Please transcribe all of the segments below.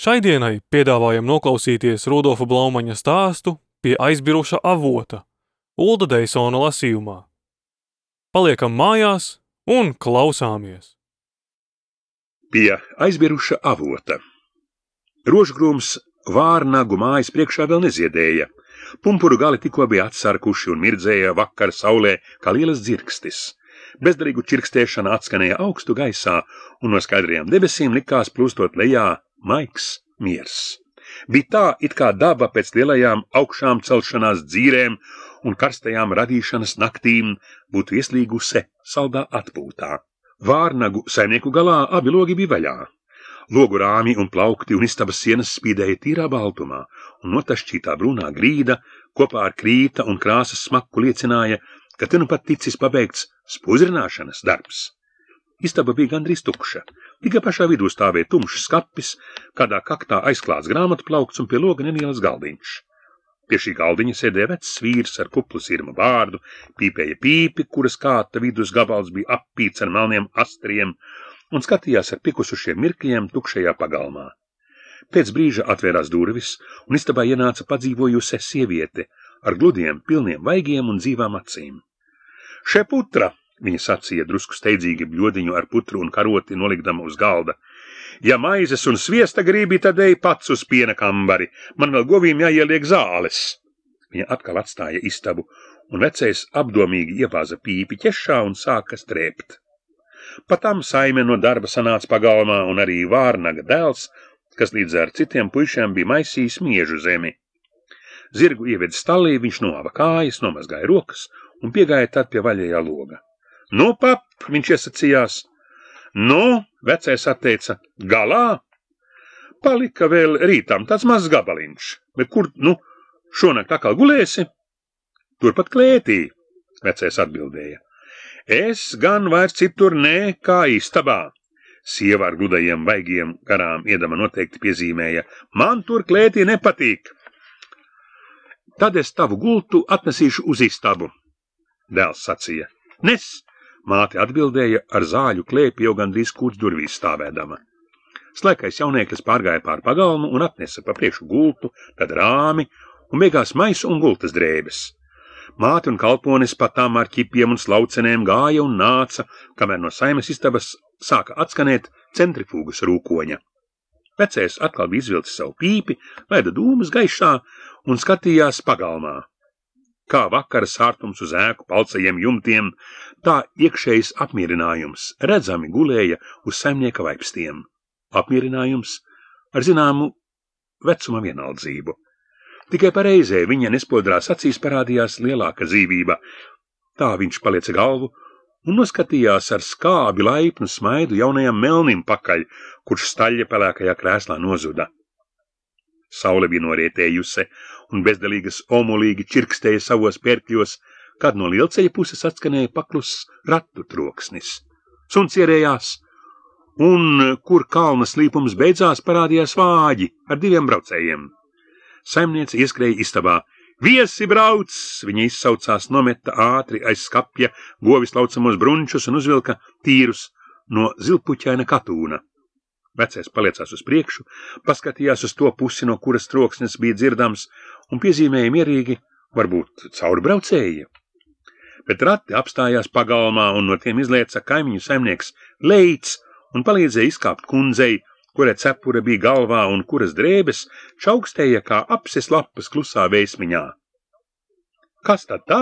Šai dienai piedāvājam noklausīties Rudolfa Blaumaņa stāstu pie aizbiruša avota Ulda Deisona lasījumā. Paliekam mājās un klausāmies! Pie aizbiruša avota. Rožgrūms vārnagu mājas priekšā vēl neziedēja. Pumpuru gali tikko bija atsarkuši un mirdzēja vakar saulē kā lielas dzirkstis. Bezdarīgu čirkstēšana atskanēja augstu gaisā, un no skaidrajām debesīm likās plūstot lejā maigs miers. Bija tā, it kā daba pēc lielajām augšām celšanās dzīrēm un karstajām radīšanas naktīm būtu ieslīguse saldā atpūtā. Vārnagu saimnieku galā abi logi bija vaļā. Logu rāmi un plaukti un istabas sienas spīdēja tīrā baltumā, un notašķītā brūnā grīda kopā ar krīta un krāsas smaku liecināja, ka te nu pat ticis pabeigts spuzrināšanas darbs. Istaba bija gandrīz tukša. Tikai pašā vidū stāvēja tumšs skapis, kādā kaktā aizklāts grāmatu plaukts un pie loga neliels galdiņš. Pie šī galdiņa sēdēja vecs vīrs ar kuplu sirma vārdu, pīpēja pīpi, kuras kāta vidus gabals bija appīts ar melniem astriem, un skatījās ar pikusušiem mirkļiem tukšajā pagalmā. Pēc brīža atvērās durvis, un istabā ienāca padzīvojusies sieviete ar gludiem, pilniem vaigiem un dzīvām acīm. Še putra! viņa sacīja drusku steidzīgi bļodiņu ar putru un karoti nolikdama uz galda. Ja maizes un sviesta gribi, tad ej pats uz piena kambari, man vēl govīm jāieliek zāles. Viņa atkal atstāja istabu, un vecais apdomīgi iebāza pīpi ķešā un sāka strēpt. Patam saime no darba sanāca pagalmā, un arī vārnaga dēls, kas līdz ar citiem puišiem bija maisījis miežu zemi. Zirgu ieved stalī, viņš novava kājas, nomazgāja rokas un piegāja tad pie vaļējā loga. Nu, pap, viņš iesacījās. Nu, vecais atteica, galā? Palika vēl rītam tāds mazs gabaliņš, bet kur, nu, šonakt atkal gulēsi? Turpat klētī, vecais atbildēja. Es gan vairs citur nē, kā istabā. Sieva ar gudajiem vaigiem garām iedama noteikti piezīmēja, man tur klētī nepatīk. Tad es tavu gultu atnesīšu uz istabu, dēls sacīja. Nes! Māte atbildēja ar zāļu klēpi jau gandrīz kūts durvīs stāvēdama. Slēkais jaunieklis pārgāja pār pagalmu un atnesa pa priekšu gultu, tad rāmi un beigās maisu un gultas drēbes. Māte un kalponis pa tām ar ķipiem un slaucenēm gāja un nāca, kamēr no saimes istabas sāka atskanēt centrifūgas rūkoņa. Vecais atkal bija izvilcis savu pīpi, laida dūmas gaišā un skatījās pagalmā. Kā vakara sārtums uz ēku palcajiem jumtiem, Tā iekšējs apmierinājums redzami gulēja uz saimnieka vaipstiem. Apmierinājums ar zināmu vecuma vienaldzību. Tikai pareizē viņa nespodrās acīs parādījās lielāka dzīvība. Tā viņš palieca galvu un noskatījās ar skābi laipnu smaidu jaunajam melnim pakaļ, kurš staļļa pelēkajā krēslā nozuda. Saule bija norietējusi, un bezdelīgas omulīgi čirkstēja savos pērkļos, kad no lielceļa puses atskanēja pakluss ratu troksnis. Suns ierējās, un kur kalna slīpums beidzās, parādījās vāģi ar diviem braucējiem. Saimniece ieskrēja istabā. Viesi brauc! Viņa izsaucās, nometa ātri aiz skapja govis laucamos brunčus un uzvilka tīrus no zilpuķaina katūna. Vecais paliecās uz priekšu, paskatījās uz to pusi, no kuras troksnes bija dzirdams, un piezīmēja mierīgi, varbūt caurbraucēja bet rati apstājās pagalmā un no tiem izlieca kaimiņu saimnieks Leids un palīdzēja izkāpt kundzei, kura cepura bija galvā un kuras drēbes čaukstēja kā apses lapas klusā veismiņā. Kas tad tā?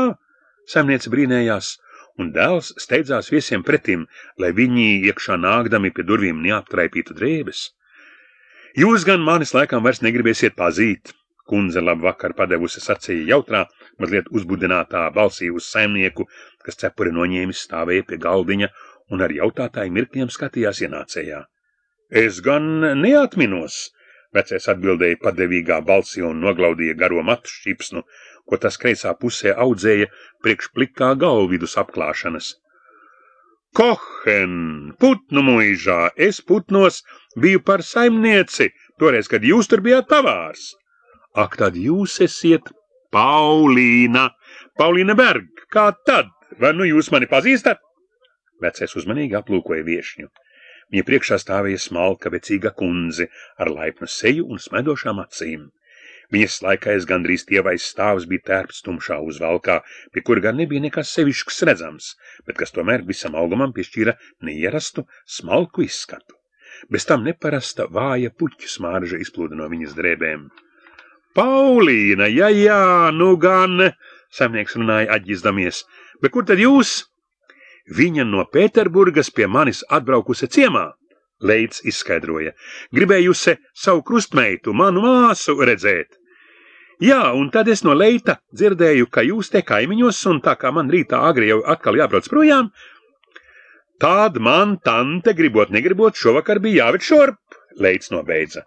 Saimniece brīnējās, un dēls steidzās viesiem pretim, lai viņi iekšā nākdami pie durvīm neaptraipītu drēbes. Jūs gan manis laikam vairs negribēsiet pazīt, kundze labvakar padevusi sacīja jautrā, mazliet uzbudinātā balsī uz saimnieku, kas cepuri noņēmis stāvēja pie galdiņa un ar jautātāju mirkļiem skatījās ienācējā. Es gan neatminos, vecais atbildēja padevīgā balsī un noglaudīja garo matu šķipsnu, ko tas kreisā pusē audzēja priekš plikā galvidus apklāšanas. Kohen, putnu muīžā, es putnos biju par saimnieci, toreiz, kad jūs tur bijāt tavārs. Ak, tad jūs esiet Paulīna! Paulīna Berg, kā tad? Vai nu jūs mani pazīstat? Vecais uzmanīgi aplūkoja viešņu. Viņa priekšā stāvēja smalka, vecīga kundze ar laipnu seju un smedošām acīm. Viņas laikais gandrīz tievais stāvs bija tērps tumšā uzvalkā, pie kura gan nebija nekas sevišķs redzams, bet kas tomēr visam augumam piešķīra neierastu, smalku izskatu. Bez tam neparasta vāja puķu smārža izplūda no viņas drēbēm. Paulīna, ja jā, nu gan, saimnieks runāja atģizdamies, bet kur tad jūs? Viņa no Pēterburgas pie manis atbraukusi ciemā, Leids izskaidroja. Gribējusi savu krustmeitu, manu māsu, redzēt. Jā, un tad es no Leita dzirdēju, ka jūs te kaimiņos, un tā kā man rītā agri jau atkal jābrauc projām, tad man tante, gribot negribot, šovakar bija jāved šorp, Leids nobeidza.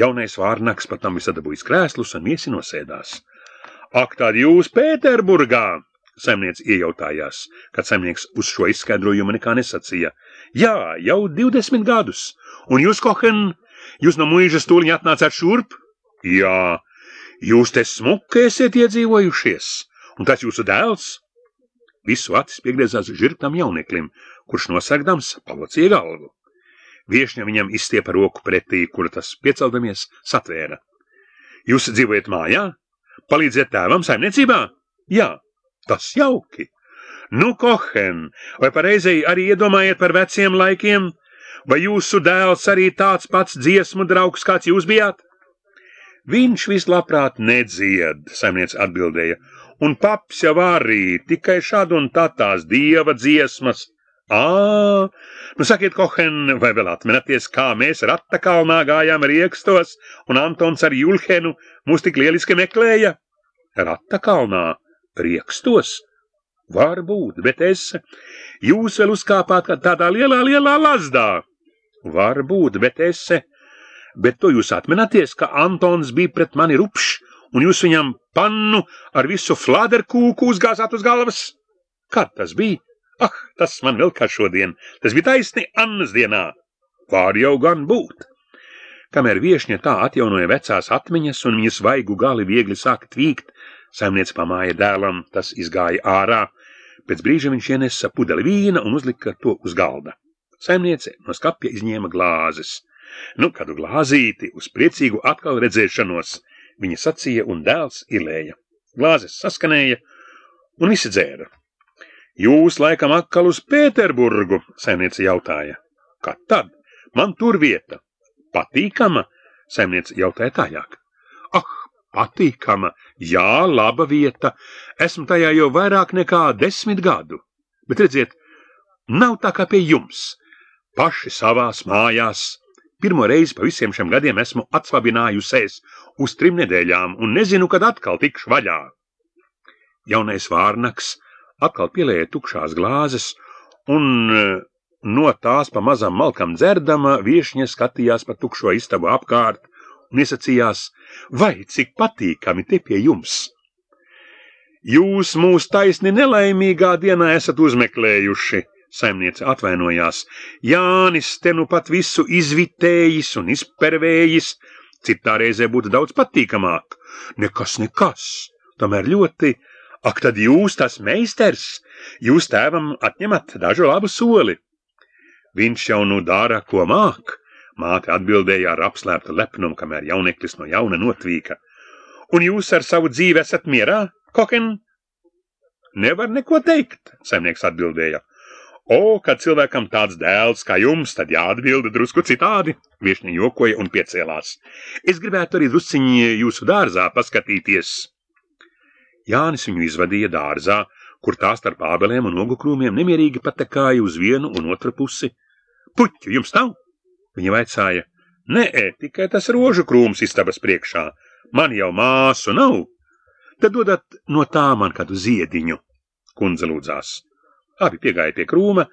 Jaunais vārnaks pat tam visadabūjis krēslus un viesi nosēdās. Ak, tād jūs Pēterburgā! Saimnieks iejautājās, kad saimnieks uz šo izskaidrojumu nekā nesacīja. Jā, jau 20 gadus. Un jūs, Kohen, jūs no mūža stūliņa atnācāt šurp? Jā, jūs te smuki esat iedzīvojušies, un tas jūsu dēls? Visu acis piegriezās žirgtam jauneklim, kurš nosakdams palocīja galvu. Viešņa viņam izstiepa roku pretī, kuru tas pieceldamies satvēra. Jūs dzīvojat mājā? Palīdziet tēvam saimniecībā? Jā, tas jauki. Nu, Kohen, vai pareizēji arī iedomājiet par veciem laikiem? Vai jūsu dēls arī tāds pats dziesmu draugs, kāds jūs bijāt? Viņš vislabprāt nedzied, saimniece atbildēja, un paps jau arī tikai šādu un tā tās dieva dziesmas. Ā, nu sakiet, Kohen, vai vēl atminaties, kā mēs Rattakalnā gājām riekstos, un Antons ar Julhenu mūs tik lieliski meklēja? Rattakalnā, riekstos? Varbūt, bet es, jūs vēl uzkāpāt kā tādā lielā, lielā lazdā. Varbūt, bet es, bet to jūs atminaties, ka Antons bija pret mani rupšs, un jūs viņam pannu ar visu fladerkūku uzgāzāt uz galvas? Kad tas bija? Ah, tas man vēl kā šodien, tas bija taisni Annas dienā. Var jau gan būt. Kamēr viešņa tā atjaunoja vecās atmiņas un viņas vaigu gali viegli sāka tvīkt, saimniece pamāja dēlam, tas izgāja ārā. Pēc brīža viņš ienesa pudeli vīna un uzlika to uz galda. Saimniece no skapja izņēma glāzes. Nu, kādu glāzīti uz priecīgu atkal redzēšanos, viņa sacīja un dēls ilēja. Glāzes saskanēja un visi dzēra. Jūs laikam atkal uz Pēterburgu, saimniece jautāja. Kā tad? Man tur vieta. Patīkama, saimniece jautāja tajāk. Ah, patīkama, jā, laba vieta. Esmu tajā jau vairāk nekā desmit gadu. Bet redziet, nav tā kā pie jums. Paši savās mājās. Pirmo reizi pa visiem šiem gadiem esmu atsvabinājusies uz trim nedēļām un nezinu, kad atkal tikšu vaļā. Jaunais vārnaks atkal pielēja tukšās glāzes, un e, no tās pa mazam malkam dzerdama viešņa skatījās pa tukšo istabu apkārt un iesacījās, vai cik patīkami te pie jums! Jūs mūs taisni nelaimīgā dienā esat uzmeklējuši, saimniece atvainojās. Jānis te nu pat visu izvitējis un izpervējis, citā reizē būtu daudz patīkamāk. Nekas, nekas, tomēr ļoti Ak, tad jūs, tas meistars, jūs tēvam atņemat dažu labu soli. Viņš jau nu dara, ko māk, māte atbildēja ar apslēptu lepnumu, kamēr jauneklis no jauna notvīka. Un jūs ar savu dzīvi esat mierā, koken? Nevar neko teikt, saimnieks atbildēja. O, kad cilvēkam tāds dēls kā jums, tad jāatbilda drusku citādi, viešņi jokoja un piecēlās. Es gribētu arī drusciņi jūsu dārzā paskatīties. Jānis viņu izvadīja dārzā, kur tā starp ābelēm un ogukrūmiem nemierīgi patekāja uz vienu un otru pusi. Puķu jums nav? Viņa vaicāja. Nē, tikai tas rožu krūms istabas priekšā. Man jau māsu nav. Tad dodat no tā man kādu ziediņu, kundze lūdzās. Abi piegāja pie krūma,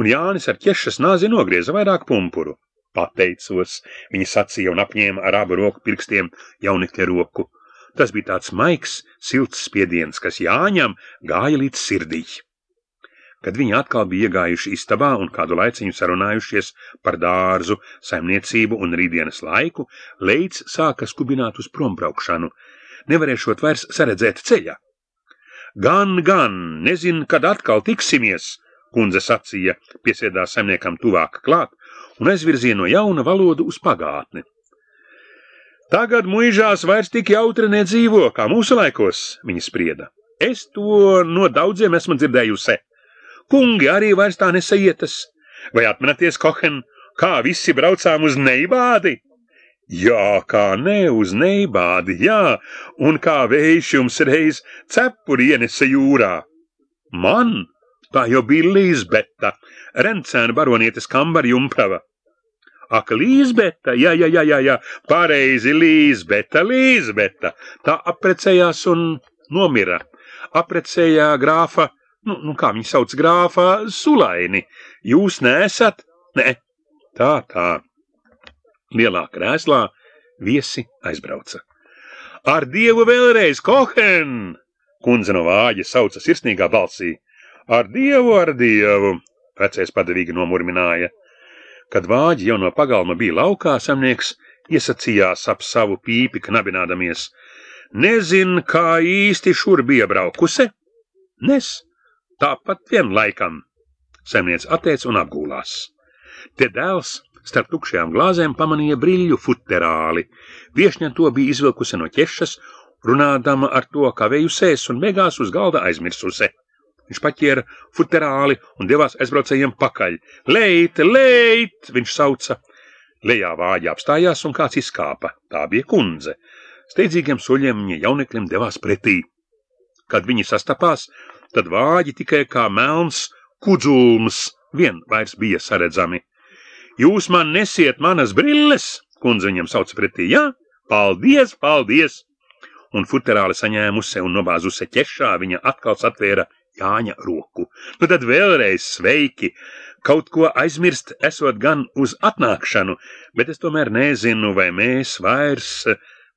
un Jānis ar ķešas nāzi nogrieza vairāk pumpuru. Pateicos, viņa sacīja un apņēma ar abu roku pirkstiem jaunikļa roku. Tas bija tāds maigs, silts spiediens, kas Jāņam gāja līdz sirdī. Kad viņi atkal bija iegājuši istabā un kādu laiciņu sarunājušies par dārzu, saimniecību un rītdienas laiku, Leids sāka skubināt uz prombraukšanu, nevarēšot vairs saredzēt ceļa. Gan, gan, nezin, kad atkal tiksimies, kundze sacīja, piesēdā saimniekam tuvāk klāt un aizvirzīja no jauna valodu uz pagātni. Tagad mūžās vairs tik jautri nedzīvo, kā mūsu laikos, viņa sprieda. Es to no daudziem esmu dzirdējusi. Kungi arī vairs tā nesaietas. Vai atminaties, Kohen, kā visi braucām uz neibādi? Jā, kā ne uz neibādi, jā, un kā vējš jums reiz cepuri ienesa jūrā. Man tā jau bija Līzbeta, Rencēna baronietes kambar jumprava. Ak, Līzbeta, jā, jā, jā, jā, jā, pareizi Līzbeta, Līzbeta. Tā aprecējās un nomira. Aprecējā grāfa, nu, nu kā viņi sauc grāfa, Sulaini. Jūs nesat? Nē, tā, tā. Lielā krēslā viesi aizbrauca. Ar dievu vēlreiz, Kohen! Kundze no vāja sauca sirsnīgā balsī. Ar dievu, ar dievu! Vecais padavīgi nomurmināja. Kad vāģi jau no pagalma bija laukā, samnieks iesacījās ap savu pīpi knabinādamies. Nezin, kā īsti šur bija braukuse? Nes, tāpat vien laikam. Samnieks atēc un apgūlās. Te dēls starp tukšajām glāzēm pamanīja briļļu futterāli. Viešņa to bija izvilkusi no ķešas, runādama ar to kavējusies un beigās uz galda aizmirsuse. Viņš paķēra futerāli un devās aizbraucējiem pakaļ. Leit, leit! Viņš sauca. Lejā vāja apstājās un kāds izkāpa. Tā bija kundze. Steidzīgiem soļiem viņa jauneklim devās pretī. Kad viņi sastapās, tad vāji tikai kā melns kudzulms vien vairs bija saredzami. Jūs man nesiet manas brilles, kundze viņam sauca pretī, jā? Ja? Paldies, paldies! Un futerāli saņēmuse un nobāzuse ķešā viņa atkal satvēra Jāņa roku. Nu tad vēlreiz sveiki! Kaut ko aizmirst esot gan uz atnākšanu, bet es tomēr nezinu, vai mēs vairs...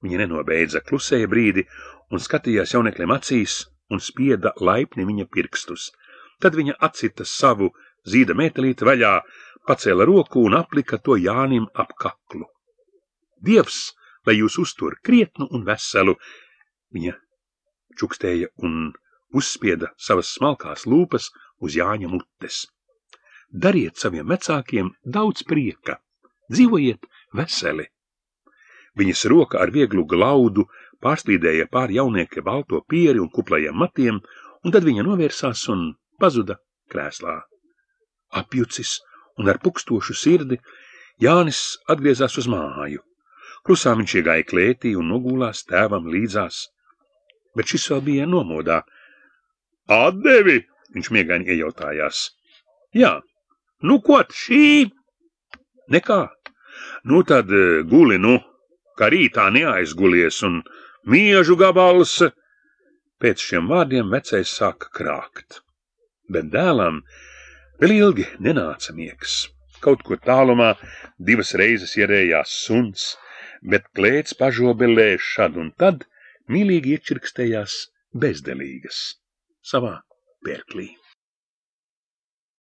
Viņa nenobeidza klusēja brīdi un skatījās jaunekliem acīs un spieda laipni viņa pirkstus. Tad viņa acita savu zīda metelīti vaļā, pacēla roku un aplika to Jānim ap kaklu. Dievs, lai jūs uztur krietnu un veselu, viņa čukstēja un uzspieda savas smalkās lūpas uz Jāņa mutes. Dariet saviem vecākiem daudz prieka, dzīvojiet veseli. Viņas roka ar vieglu glaudu pārslīdēja pāri jaunieka balto pieri un kuplajiem matiem, un tad viņa novērsās un pazuda krēslā. Apjucis un ar pukstošu sirdi Jānis atgriezās uz māju. Klusā viņš iegāja klētī un nogulās tēvam līdzās, bet šis vēl bija nomodā, Atdevi! Viņš miegaini iejautājās. Jā, nu ko šī? Nekā. Nu tad e, guli, nu, ka rītā neaizgulies un miežu gabals. Pēc šiem vārdiem vecais sāka krākt, bet dēlam vēl ilgi nenāca miegs. Kaut kur tālumā divas reizes ierējās suns, bet klēts pažobelē šad un tad mīlīgi iečirkstējās bezdelīgas. Ça va, Berkeley.